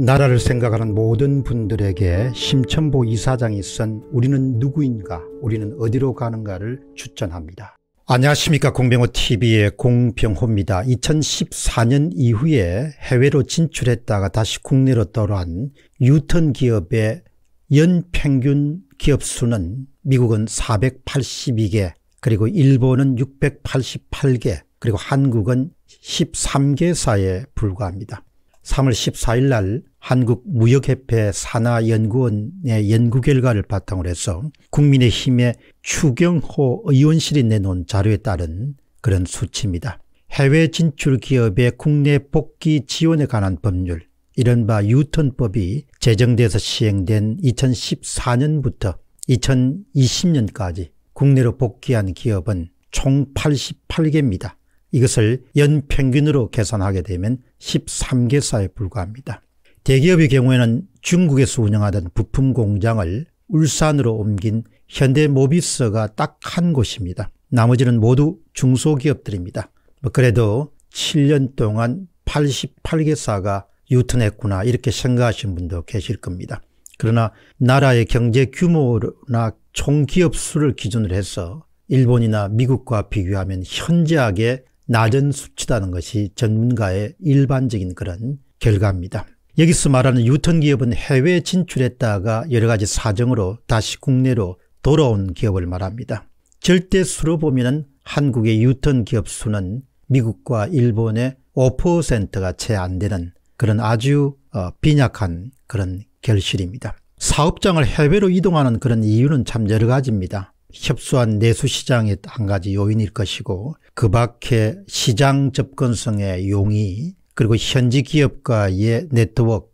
나라를 생각하는 모든 분들에게 심천보 이사장이 쓴 우리는 누구인가 우리는 어디로 가는가를 추천합니다. 안녕하십니까 공병호TV의 공병호입니다. 2014년 이후에 해외로 진출했다가 다시 국내로 돌아온 유턴 기업의 연평균 기업 수는 미국은 482개 그리고 일본은 688개 그리고 한국은 13개사에 불과합니다. 3월 14일 날 한국무역협회 산하연구원의 연구 결과를 바탕으로 해서 국민의힘의 추경호 의원실이 내놓은 자료에 따른 그런 수치입니다. 해외 진출 기업의 국내 복귀 지원에 관한 법률 이른바 유턴법이 제정돼서 시행된 2014년부터 2020년까지 국내로 복귀한 기업은 총 88개입니다. 이것을 연평균으로 계산하게 되면 13개사에 불과합니다. 대기업의 경우에는 중국에서 운영하던 부품 공장을 울산으로 옮긴 현대모비스가 딱 한 곳입니다. 나머지는 모두 중소기업들입니다. 뭐 그래도 7년 동안 88개사가 유턴했구나 이렇게 생각하시는 분도 계실 겁니다. 그러나 나라의 경제 규모나 총기업 수를 기준으로 해서 일본이나 미국과 비교하면 현저하게 낮은 수치라는 것이 전문가의 일반적인 그런 결과입니다. 여기서 말하는 유턴 기업은 해외 진출했다가 여러 가지 사정으로 다시 국내로 돌아온 기업을 말합니다. 절대수로 보면 한국의 유턴 기업 수는 미국과 일본의 5%가 채 안 되는 그런 아주 어, 빈약한 그런 결실입니다. 사업장을 해외로 이동하는 그런 이유는 참 여러 가지입니다. 협소한 내수시장이 한 가지 요인일 것이고 그 밖에 시장 접근성의 용이 그리고 현지 기업과의 네트워크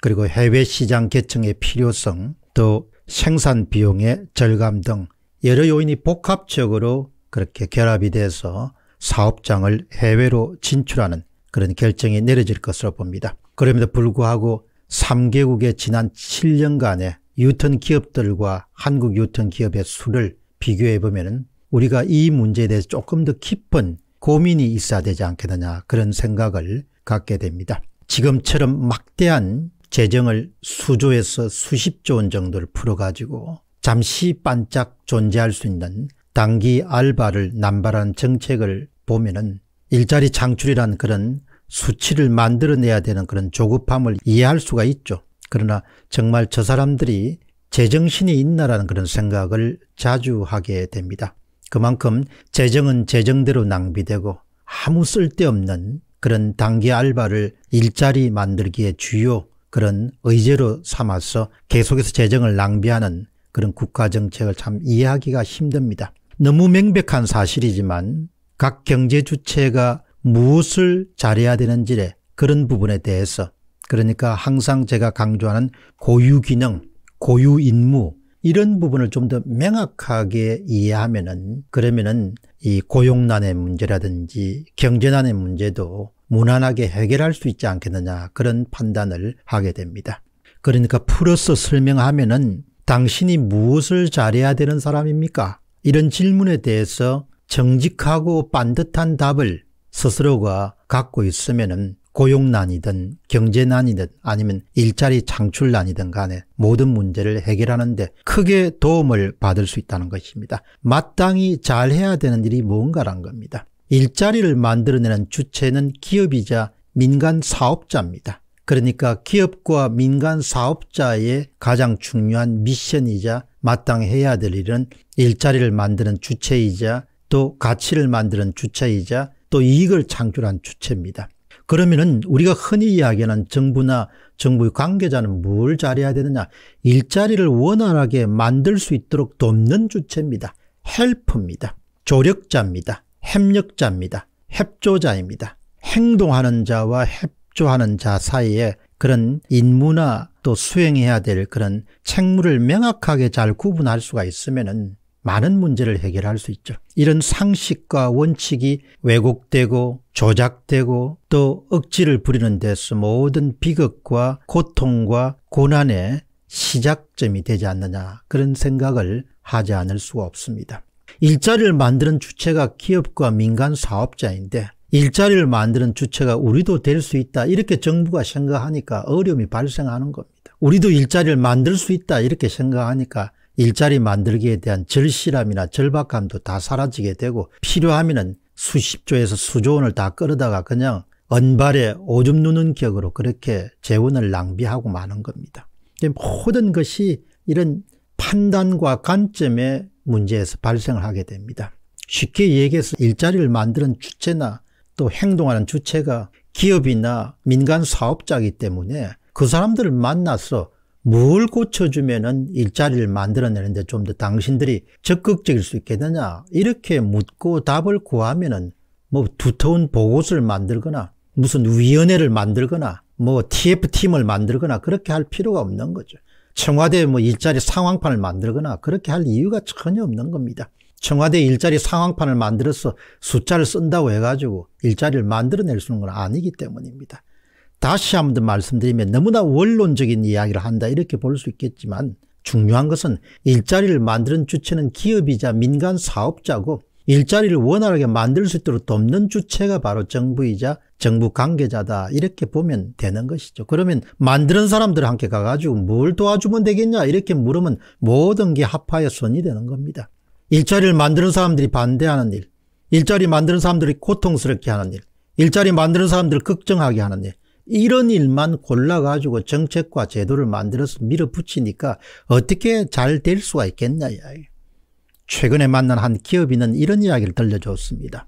그리고 해외 시장 개청의 필요성 또 생산 비용의 절감 등 여러 요인이 복합적으로 그렇게 결합이 돼서 사업장을 해외로 진출하는 그런 결정이 내려질 것으로 봅니다. 그럼에도 불구하고 3개국의 지난 7년간의 유턴 기업들과 한국 유턴 기업의 수를 비교해 보면 우리가 이 문제에 대해서 조금 더 깊은 고민이 있어야 되지 않겠느냐 그런 생각을 갖게 됩니다. 지금처럼 막대한 재정을 수조에서 수십조 원 정도를 풀어가지고 잠시 반짝 존재할 수 있는 단기 알바를 남발한 정책을 보면은 일자리 창출이란 그런 수치를 만들어내야 되는 그런 조급함을 이해할 수가 있죠. 그러나 정말 저 사람들이 제정신이 있나라는 그런 생각을 자주 하게 됩니다. 그만큼 재정은 재정대로 낭비되고 아무 쓸데없는 그런 단기 알바를 일자리 만들기에 주요 그런 의제로 삼아서 계속해서 재정을 낭비하는 그런 국가정책을 참 이해하기가 힘듭니다. 너무 명백한 사실이지만 각 경제 주체가 무엇을 잘해야 되는지에 그런 부분에 대해서 그러니까 항상 제가 강조하는 고유기능, 고유인무, 이런 부분을 좀 더 명확하게 이해하면은 그러면은 이 고용난의 문제라든지 경제난의 문제도 무난하게 해결할 수 있지 않겠느냐 그런 판단을 하게 됩니다. 그러니까 풀어서 설명하면은 당신이 무엇을 잘해야 되는 사람입니까? 이런 질문에 대해서 정직하고 반듯한 답을 스스로가 갖고 있으면은 고용난이든 경제난이든 아니면 일자리 창출난이든 간에 모든 문제를 해결하는데 크게 도움을 받을 수 있다는 것입니다. 마땅히 잘해야 되는 일이 뭔가란 겁니다. 일자리를 만들어내는 주체는 기업이자 민간 사업자입니다. 그러니까 기업과 민간 사업자의 가장 중요한 미션이자 마땅해야 될 일은 일자리를 만드는 주체이자 또 가치를 만드는 주체이자 또 이익을 창출한 주체입니다. 그러면은 우리가 흔히 이야기하는 정부나 정부의 관계자는 뭘 잘해야 되느냐. 일자리를 원활하게 만들 수 있도록 돕는 주체입니다. 헬프입니다. 조력자입니다. 협력자입니다. 협조자입니다. 행동하는 자와 협조하는 자 사이에 그런 임무나 또 수행해야 될 그런 책무를 명확하게 잘 구분할 수가 있으면은 많은 문제를 해결할 수 있죠. 이런 상식과 원칙이 왜곡되고 조작되고 또 억지를 부리는 데서 모든 비극과 고통과 고난의 시작점이 되지 않느냐 그런 생각을 하지 않을 수가 없습니다. 일자리를 만드는 주체가 기업과 민간 사업자인데 일자리를 만드는 주체가 우리도 될 수 있다 이렇게 정부가 생각하니까 어려움이 발생하는 겁니다. 우리도 일자리를 만들 수 있다 이렇게 생각하니까 일자리 만들기에 대한 절실함이나 절박함도 다 사라지게 되고 필요하면 수십조에서 수조 원을 다 끌어다가 그냥 언발에 오줌 누는 격으로 그렇게 재원을 낭비하고 마는 겁니다. 모든 것이 이런 판단과 관점의 문제에서 발생을 하게 됩니다. 쉽게 얘기해서 일자리를 만드는 주체나 또 행동하는 주체가 기업이나 민간 사업자이기 때문에 그 사람들을 만나서 뭘 고쳐주면은 일자리를 만들어내는데 좀 더 당신들이 적극적일 수 있겠느냐 이렇게 묻고 답을 구하면은 뭐 두터운 보고서를 만들거나 무슨 위원회를 만들거나 뭐 TF팀을 만들거나 그렇게 할 필요가 없는 거죠. 청와대 뭐 일자리 상황판을 만들거나 그렇게 할 이유가 전혀 없는 겁니다. 청와대 일자리 상황판을 만들어서 숫자를 쓴다고 해가지고 일자리를 만들어낼 수 있는 건 아니기 때문입니다. 다시 한번더 말씀드리면 너무나 원론적인 이야기를 한다 이렇게 볼 수 있겠지만 중요한 것은 일자리를 만드는 주체는 기업이자 민간 사업자고 일자리를 원활하게 만들 수 있도록 돕는 주체가 바로 정부이자 정부 관계자다 이렇게 보면 되는 것이죠. 그러면 만드는 사람들 함께 가가지고 뭘 도와주면 되겠냐 이렇게 물으면 모든 게 합하여 손이 되는 겁니다. 일자리를 만드는 사람들이 반대하는 일, 일자리 만드는 사람들이 고통스럽게 하는 일, 일자리 만드는 사람들을 걱정하게 하는 일, 이런 일만 골라가지고 정책과 제도를 만들어서 밀어붙이니까 어떻게 잘 될 수가 있겠냐. 최근에 만난 한 기업인은 이런 이야기를 들려줬습니다.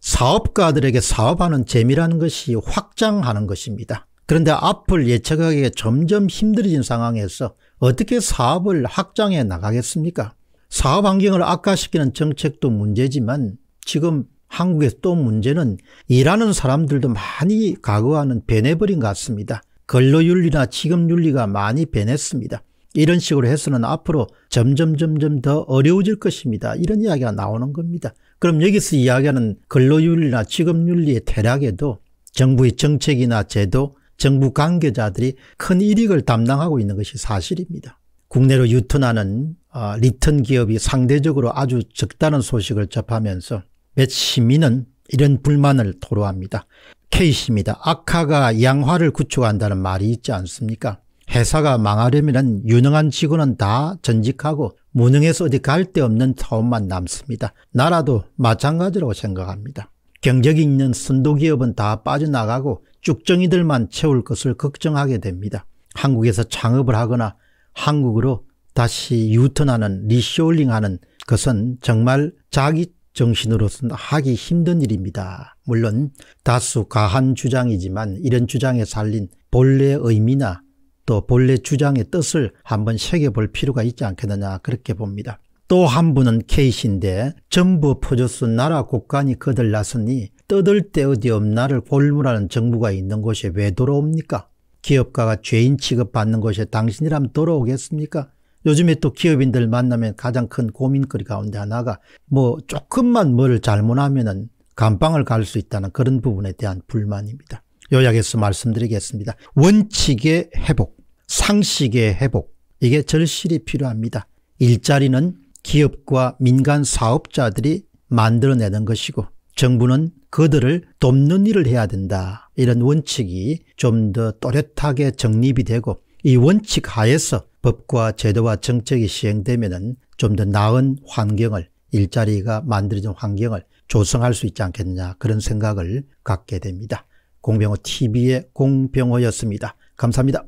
사업가들에게 사업하는 재미라는 것이 확장하는 것입니다. 그런데 앞을 예측하기에 점점 힘들어진 상황에서 어떻게 사업을 확장해 나가겠습니까? 사업 환경을 악화시키는 정책도 문제지만 지금 한국에서 또 문제는 일하는 사람들도 많이 과거와는 변해버린 것 같습니다. 근로윤리나 직업윤리가 많이 변했습니다. 이런 식으로 해서는 앞으로 점점 점점 더 어려워질 것입니다. 이런 이야기가 나오는 겁니다. 그럼 여기서 이야기하는 근로윤리나 직업윤리의 퇴락에도 정부의 정책이나 제도, 정부 관계자들이 큰 이익을 담당하고 있는 것이 사실입니다. 국내로 유턴하는 어, 리턴 기업이 상대적으로 아주 적다는 소식을 접하면서 몇 시민은 이런 불만을 토로합니다. K씨입니다. 악화가 양화를 구축한다는 말이 있지 않습니까? 회사가 망하려면 유능한 직원은 다 전직하고 무능해서 어디 갈 데 없는 사원만 남습니다. 나라도 마찬가지라고 생각합니다. 경력이 있는 선도기업은 다 빠져나가고 쭉정이들만 채울 것을 걱정하게 됩니다. 한국에서 창업을 하거나 한국으로 다시 유턴하는 리쇼링하는 것은 정말 자기 정신으로서는 하기 힘든 일입니다. 물론 다수 가한 주장이지만 이런 주장에 살린 본래의 의미나 또 본래 주장의 뜻을 한번 새겨볼 필요가 있지 않겠느냐 그렇게 봅니다. 또 한 분은 케이시인데 전부포조은 나라 곳간이 거들났으니 떠들 때 어디 없나를 골무라는 정부가 있는 곳에 왜 돌아옵니까? 기업가가 죄인 취급받는 곳에 당신이라면 돌아오겠습니까? 요즘에 또 기업인들 만나면 가장 큰 고민거리 가운데 하나가 뭐 조금만 뭘 잘못하면은 감방을 갈 수 있다는 그런 부분에 대한 불만입니다. 요약해서 말씀드리겠습니다. 원칙의 회복, 상식의 회복, 이게 절실히 필요합니다. 일자리는 기업과 민간 사업자들이 만들어내는 것이고 정부는 그들을 돕는 일을 해야 된다. 이런 원칙이 좀 더 또렷하게 정립이 되고 이 원칙 하에서 법과 제도와 정책이 시행되면은 좀 더 나은 환경을 일자리가 만들어진 환경을 조성할 수 있지 않겠느냐 그런 생각을 갖게 됩니다. 공병호 TV의 공병호였습니다. 감사합니다.